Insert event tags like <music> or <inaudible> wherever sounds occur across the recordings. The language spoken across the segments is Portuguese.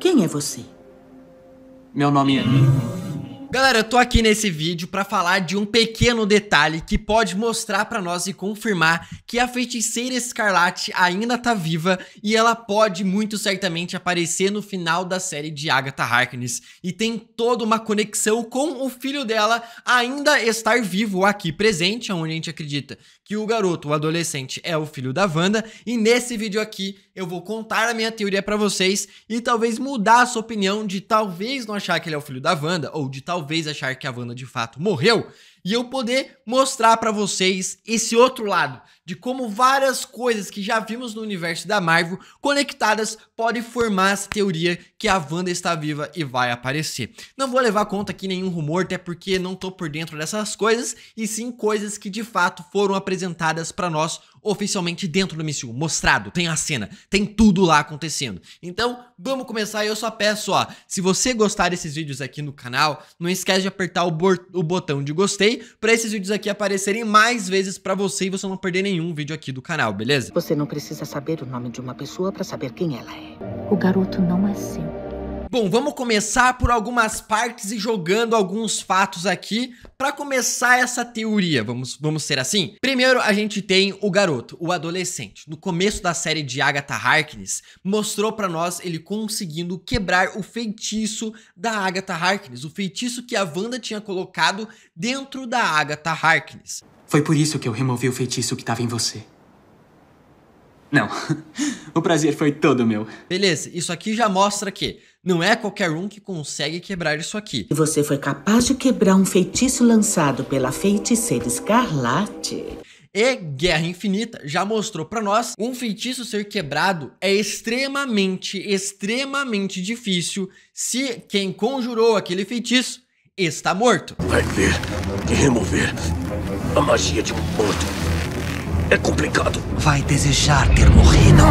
Quem é você? Meu nome é. Galera, eu tô aqui nesse vídeo para falar de um pequeno detalhe que pode mostrar para nós e confirmar que a feiticeira escarlate ainda tá viva e ela pode muito certamente aparecer no final da série de Agatha Harkness e tem toda uma conexão com o filho dela ainda estar vivo aqui presente, onde a gente acredita que o garoto, o adolescente, é o filho da Wanda e nesse vídeo aqui eu vou contar a minha teoria para vocês e talvez mudar a sua opinião de talvez não achar que ele é o filho da Wanda ou de talvez talvez achar que a Wanda de fato morreu e eu poder mostrar para vocês esse outro lado de como várias coisas que já vimos no universo da Marvel conectadas podem formar essa teoria que a Wanda está viva e vai aparecer. Não vou levar conta aqui nenhum rumor, até porque não tô por dentro dessas coisas e sim coisas que de fato foram apresentadas para nós oficialmente dentro do MCU, mostrado, tem a cena, tem tudo lá acontecendo. Então, vamos começar e eu só peço, ó, se você gostar desses vídeos aqui no canal, não esquece de apertar o, o botão de gostei Pra esses vídeos aqui aparecerem mais vezes pra você e você não perder nenhum vídeo aqui do canal, beleza? Você não precisa saber o nome de uma pessoa pra saber quem ela é. O garoto não é seu. Bom, vamos começar por algumas partes e jogando alguns fatos aqui para começar essa teoria, vamos, vamos ser assim? Primeiro a gente tem o garoto, o adolescente. No começo da série de Agatha Harkness, mostrou para nós ele conseguindo quebrar o feitiço da Agatha Harkness, o feitiço que a Wanda tinha colocado dentro da Agatha Harkness. Foi por isso que eu removi o feitiço que estava em você. Não. <laughs> O prazer foi todo meu. Beleza, isso aqui já mostra que não é qualquer um que consegue quebrar isso aqui. E você foi capaz de quebrar um feitiço lançado pela feiticeira escarlate. E Guerra Infinita já mostrou para nós um feitiço ser quebrado é extremamente, extremamente difícil se quem conjurou aquele feitiço está morto. Vai ver e remover a magia de um morto é complicado. Vai desejar ter morrido.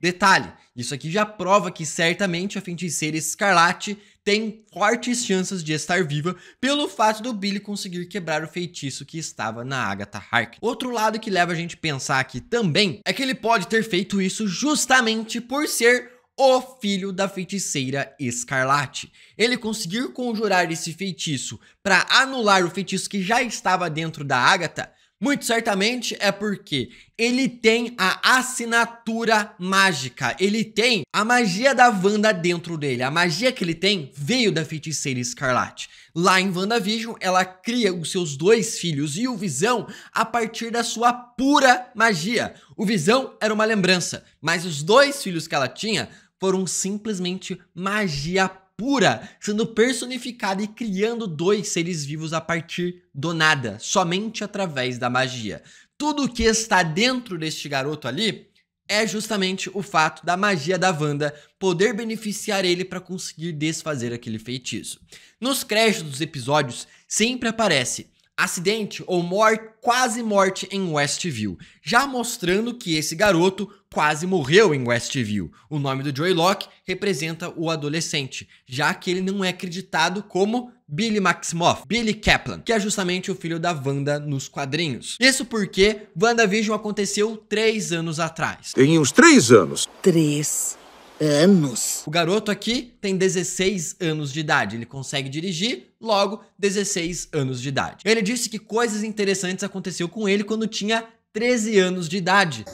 Detalhe, isso aqui já prova que certamente a feiticeira escarlate tem fortes chances de estar viva pelo fato do Billy conseguir quebrar o feitiço que estava na Agatha Hark. Outro lado que leva a gente a pensar aqui também é que ele pode ter feito isso justamente por ser o filho da feiticeira escarlate. Ele conseguir conjurar esse feitiço para anular o feitiço que já estava dentro da Agatha muito certamente é porque ele tem a assinatura mágica, ele tem a magia da Wanda dentro dele. A magia que ele tem veio da feiticeira escarlate. Lá em WandaVision, ela cria os seus dois filhos e o Visão a partir da sua pura magia. O Visão era uma lembrança, mas os dois filhos que ela tinha foram simplesmente magia pura sendo personificada e criando dois seres vivos a partir do nada, somente através da magia. Tudo o que está dentro deste garoto ali é justamente o fato da magia da Wanda poder beneficiar ele para conseguir desfazer aquele feitiço. Nos créditos dos episódios sempre aparece Acidente ou morte, quase morte em Westview, já mostrando que esse garoto quase morreu em Westview. O nome do Joy Locke representa o adolescente, já que ele não é acreditado como Billy Maximoff, Billy Kaplan, que é justamente o filho da Wanda nos quadrinhos. Isso porque WandaVision aconteceu três anos atrás. Tem uns três anos. Três anos. O garoto aqui tem 16 anos de idade, ele consegue dirigir, logo 16 anos de idade. Ele disse que coisas interessantes aconteceu com ele quando tinha 13 anos de idade.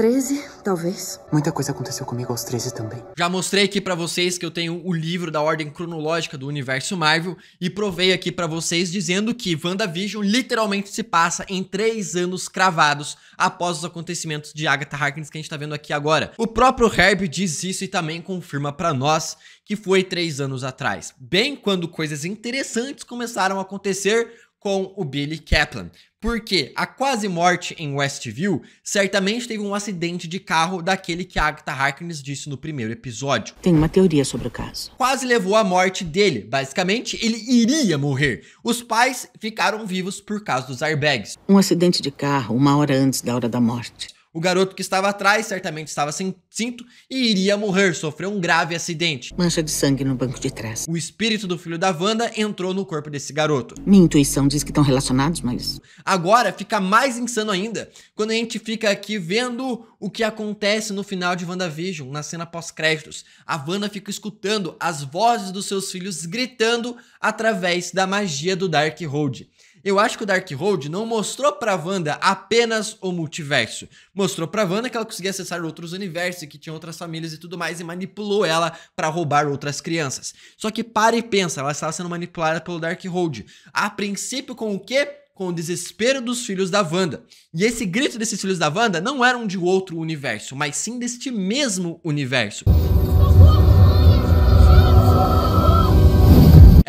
13, talvez. Muita coisa aconteceu comigo aos 13 também. Já mostrei aqui para vocês que eu tenho o livro da ordem cronológica do universo Marvel e provei aqui para vocês dizendo que WandaVision literalmente se passa em três anos cravados após os acontecimentos de Agatha Harkness que a gente tá vendo aqui agora. O próprio Herb diz isso e também confirma para nós que foi três anos atrás, bem quando coisas interessantes começaram a acontecer com o Billy Kaplan porque a quase morte em Westview certamente teve um acidente de carro daquele que Agatha Harkness disse no primeiro episódio. Tem uma teoria sobre o caso. Quase levou à morte dele. Basicamente, ele iria morrer. Os pais ficaram vivos por causa dos airbags. Um acidente de carro uma hora antes da hora da morte. O garoto que estava atrás certamente estava sem cinto e iria morrer, sofreu um grave acidente. Mancha de sangue no banco de trás. O espírito do filho da Wanda entrou no corpo desse garoto. Minha intuição diz que estão relacionados, mas. Agora fica mais insano ainda quando a gente fica aqui vendo o que acontece no final de WandaVision, na cena pós-créditos. A Wanda fica escutando as vozes dos seus filhos gritando através da magia do Darkhold. Eu acho que o Darkhold não mostrou pra Wanda apenas o multiverso. Mostrou pra Wanda que ela conseguia acessar outros universos, que tinha outras famílias e tudo mais, e manipulou ela para roubar outras crianças. Só que para e pensa, ela estava sendo manipulada pelo Darkhold. A princípio com o quê? com o desespero dos filhos da Wanda. E esse grito desses filhos da Wanda não era um de outro universo, mas sim deste mesmo universo.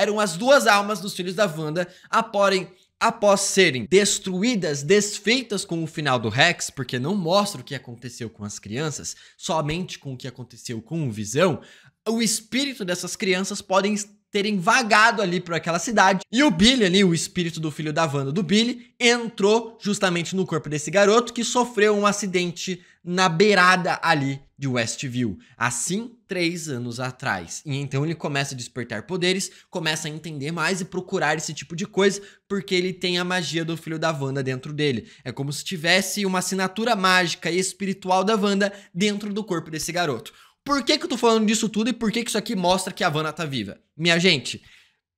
eram as duas almas dos filhos da Wanda aporem após serem destruídas, desfeitas com o final do Rex, porque não mostra o que aconteceu com as crianças, somente com o que aconteceu com o Visão, o espírito dessas crianças podem terem vagado ali para aquela cidade. E o Billy ali, o espírito do filho da Wanda do Billy, entrou justamente no corpo desse garoto que sofreu um acidente na beirada ali de Westview, assim três anos atrás. E então ele começa a despertar poderes, começa a entender mais e procurar esse tipo de coisa, porque ele tem a magia do filho da Wanda dentro dele. É como se tivesse uma assinatura mágica e espiritual da Wanda dentro do corpo desse garoto. Por que, que eu tô falando disso tudo e por que, que isso aqui mostra que a Havana tá viva? Minha gente,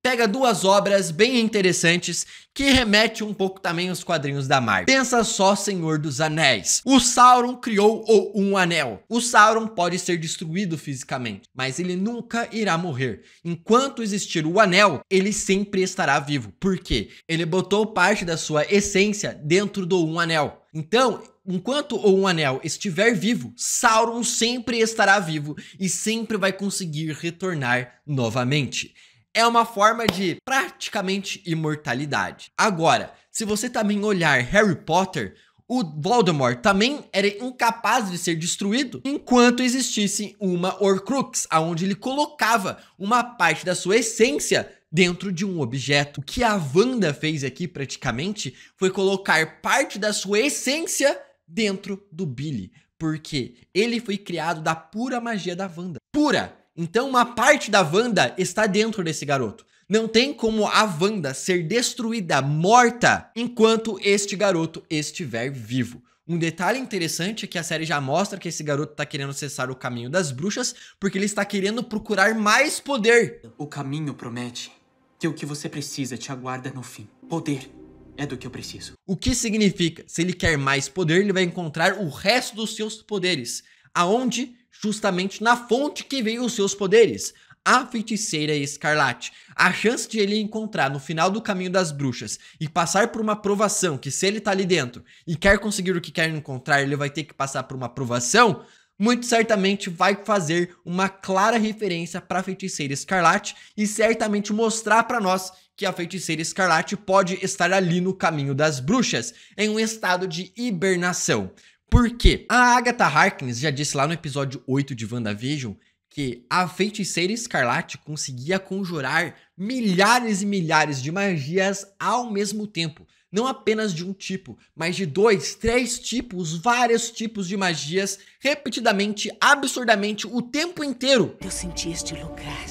pega duas obras bem interessantes que remete um pouco também aos quadrinhos da Marvel. Pensa só Senhor dos Anéis. O Sauron criou o um anel. O Sauron pode ser destruído fisicamente, mas ele nunca irá morrer. Enquanto existir o anel, ele sempre estará vivo. Por quê? Ele botou parte da sua essência dentro do um anel. Então, enquanto ou um anel estiver vivo, Sauron sempre estará vivo e sempre vai conseguir retornar novamente. É uma forma de praticamente imortalidade. Agora, se você também olhar Harry Potter, o Voldemort também era incapaz de ser destruído enquanto existisse uma Horcrux, aonde ele colocava uma parte da sua essência dentro de um objeto. O que a Wanda fez aqui praticamente foi colocar parte da sua essência dentro do Billy, porque ele foi criado da pura magia da Wanda. Pura! Então uma parte da Wanda está dentro desse garoto. Não tem como a Wanda ser destruída, morta, enquanto este garoto estiver vivo. Um detalhe interessante é que a série já mostra que esse garoto está querendo cessar o caminho das bruxas porque ele está querendo procurar mais poder. O caminho promete que o que você precisa te aguarda no fim. Poder é do que eu preciso. O que significa? Se ele quer mais poder, ele vai encontrar o resto dos seus poderes. Aonde? Justamente na fonte que veio os seus poderes. A feiticeira escarlate. A chance de ele encontrar no final do caminho das bruxas e passar por uma provação, que se ele tá ali dentro e quer conseguir o que quer encontrar, ele vai ter que passar por uma provação, muito certamente vai fazer uma clara referência para a feiticeira escarlate e certamente mostrar para nós que a feiticeira escarlate pode estar ali no caminho das bruxas, em um estado de hibernação. Por quê? A Agatha Harkness já disse lá no episódio 8 de WandaVision que a feiticeira escarlate conseguia conjurar milhares e milhares de magias ao mesmo tempo. Não apenas de um tipo, mas de dois, três tipos, vários tipos de magias, repetidamente, absurdamente, o tempo inteiro. Eu senti este lugar.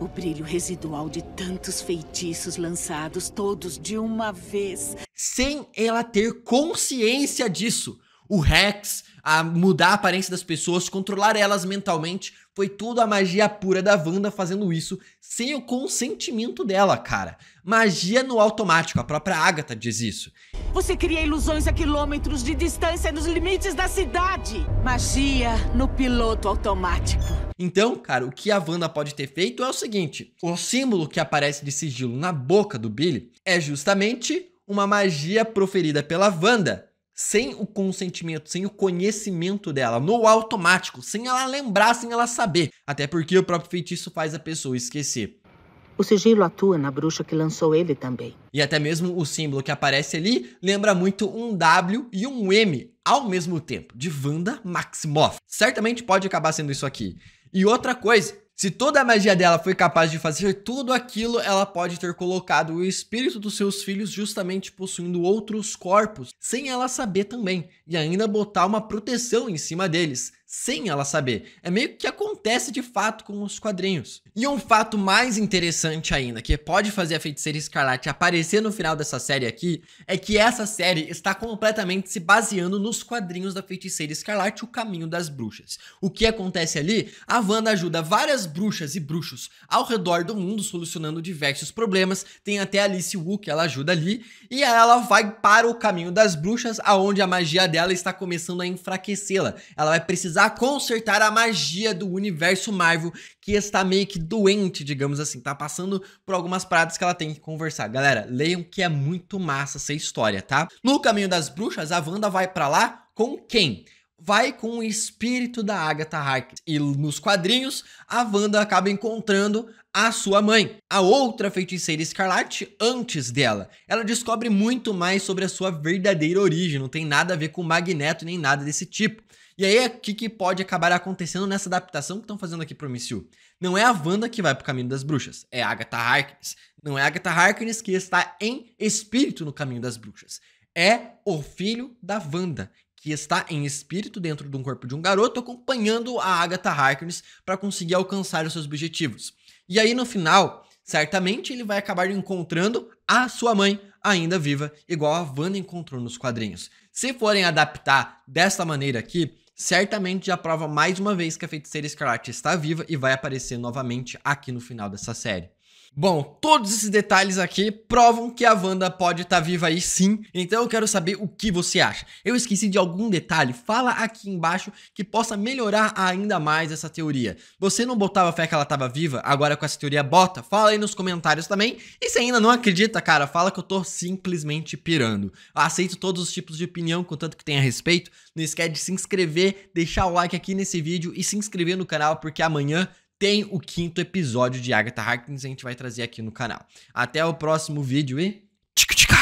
O brilho residual de tantos feitiços lançados todos de uma vez. Sem ela ter consciência disso. O Rex, a mudar a aparência das pessoas, controlar elas mentalmente, foi tudo a magia pura da Wanda fazendo isso sem o consentimento dela, cara. Magia no automático, a própria Agatha diz isso. Você cria ilusões a quilômetros de distância nos limites da cidade. Magia no piloto automático. Então, cara, o que a Wanda pode ter feito é o seguinte: o símbolo que aparece de sigilo na boca do Billy é justamente uma magia proferida pela Wanda, sem o consentimento, sem o conhecimento dela, no automático, sem ela lembrar, sem ela saber. Até porque o próprio feitiço faz a pessoa esquecer. O sigilo atua na bruxa que lançou ele também. E até mesmo o símbolo que aparece ali lembra muito um W e um M ao mesmo tempo, de Wanda Maximoff. Certamente pode acabar sendo isso aqui. E outra coisa, se toda a magia dela foi capaz de fazer tudo aquilo, ela pode ter colocado o espírito dos seus filhos justamente possuindo outros corpos, sem ela saber também, e ainda botar uma proteção em cima deles sem ela saber. É meio que acontece de fato com os quadrinhos. E um fato mais interessante ainda, que pode fazer a Feiticeira Escarlate aparecer no final dessa série aqui, é que essa série está completamente se baseando nos quadrinhos da Feiticeira Escarlate, O Caminho das Bruxas. O que acontece ali? A Wanda ajuda várias bruxas e bruxos ao redor do mundo, solucionando diversos problemas. Tem até Alice Wu que ela ajuda ali, e ela vai para o Caminho das Bruxas, aonde a magia dela está começando a enfraquecê-la. Ela vai precisar a consertar a magia do universo Marvel, que está meio que doente, digamos assim, tá passando por algumas paradas que ela tem que conversar. Galera, leiam que é muito massa essa história, tá? No Caminho das Bruxas, a Wanda vai para lá com quem? vai com o espírito da Agatha Harkness. E nos quadrinhos, a Wanda acaba encontrando a sua mãe, a outra feiticeira escarlate, antes dela. Ela descobre muito mais sobre a sua verdadeira origem, não tem nada a ver com Magneto nem nada desse tipo. E aí, o que, que pode acabar acontecendo nessa adaptação que estão fazendo aqui pro MCU? Não é a Wanda que vai pro caminho das bruxas, é a Agatha Harkness. Não é a Agatha Harkness que está em espírito no caminho das bruxas. É o filho da Wanda, que está em espírito dentro de um corpo de um garoto, acompanhando a Agatha Harkness para conseguir alcançar os seus objetivos. E aí no final, certamente ele vai acabar encontrando a sua mãe ainda viva, igual a Wanda encontrou nos quadrinhos. Se forem adaptar desta maneira aqui, certamente já prova mais uma vez que a feiticeira escarlate está viva e vai aparecer novamente aqui no final dessa série. Bom, todos esses detalhes aqui provam que a Wanda pode estar tá viva aí sim, então eu quero saber o que você acha. Eu esqueci de algum detalhe? Fala aqui embaixo que possa melhorar ainda mais essa teoria. Você não botava fé que ela estava viva? Agora com essa teoria bota? Fala aí nos comentários também. E se ainda não acredita, cara, fala que eu tô simplesmente pirando. Eu aceito todos os tipos de opinião, contanto que tenha respeito. Não esquece de se inscrever, deixar o like aqui nesse vídeo e se inscrever no canal, porque amanhã tem o quinto episódio de Agatha Harkness, a gente vai trazer aqui no canal. Até o próximo vídeo e... Tchica, tchica!